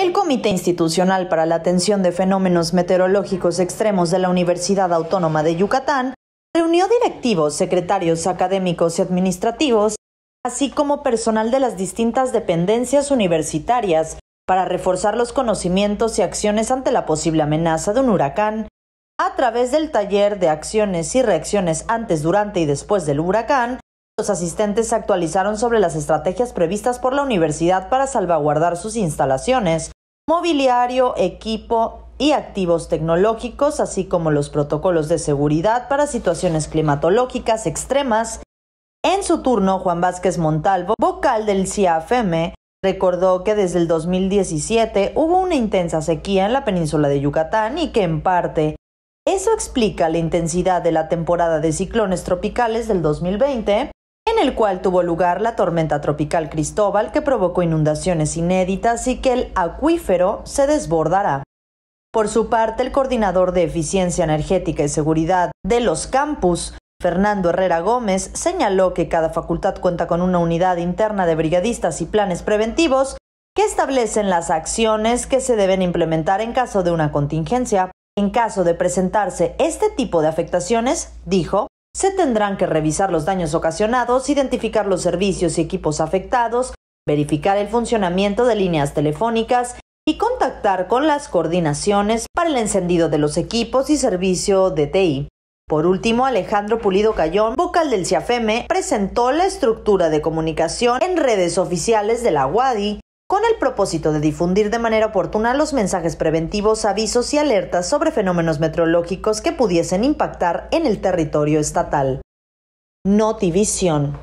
El Comité Institucional para la Atención de Fenómenos Meteorológicos Extremos de la Universidad Autónoma de Yucatán reunió directivos, secretarios académicos y administrativos, así como personal de las distintas dependencias universitarias para reforzar los conocimientos y acciones ante la posible amenaza de un huracán. A través del taller de acciones y reacciones antes, durante y después del huracán, los asistentes se actualizaron sobre las estrategias previstas por la universidad para salvaguardar sus instalaciones, mobiliario, equipo y activos tecnológicos, así como los protocolos de seguridad para situaciones climatológicas extremas. En su turno, Juan Vázquez Montalvo, vocal del CIAFM, recordó que desde el 2017 hubo una intensa sequía en la península de Yucatán y que en parte eso explica la intensidad de la temporada de ciclones tropicales del 2020 en el cual tuvo lugar la tormenta tropical Cristóbal que provocó inundaciones inéditas y que el acuífero se desbordará. Por su parte, el coordinador de Eficiencia Energética y Seguridad de los campus, Fernando Herrera Gómez señaló que cada facultad cuenta con una unidad interna de brigadistas y planes preventivos que establecen las acciones que se deben implementar en caso de una contingencia. En caso de presentarse este tipo de afectaciones, dijo, se tendrán que revisar los daños ocasionados, identificar los servicios y equipos afectados, verificar el funcionamiento de líneas telefónicas y contactar con las coordinaciones para el encendido de los equipos y servicio de TI. Por último, Alejandro Pulido Cayón, vocal del CIAFEME, e, presentó la estructura de comunicación en redes oficiales de la UADI con el propósito de difundir de manera oportuna los mensajes preventivos, avisos y alertas sobre fenómenos meteorológicos que pudiesen impactar en el territorio estatal. Notivisión.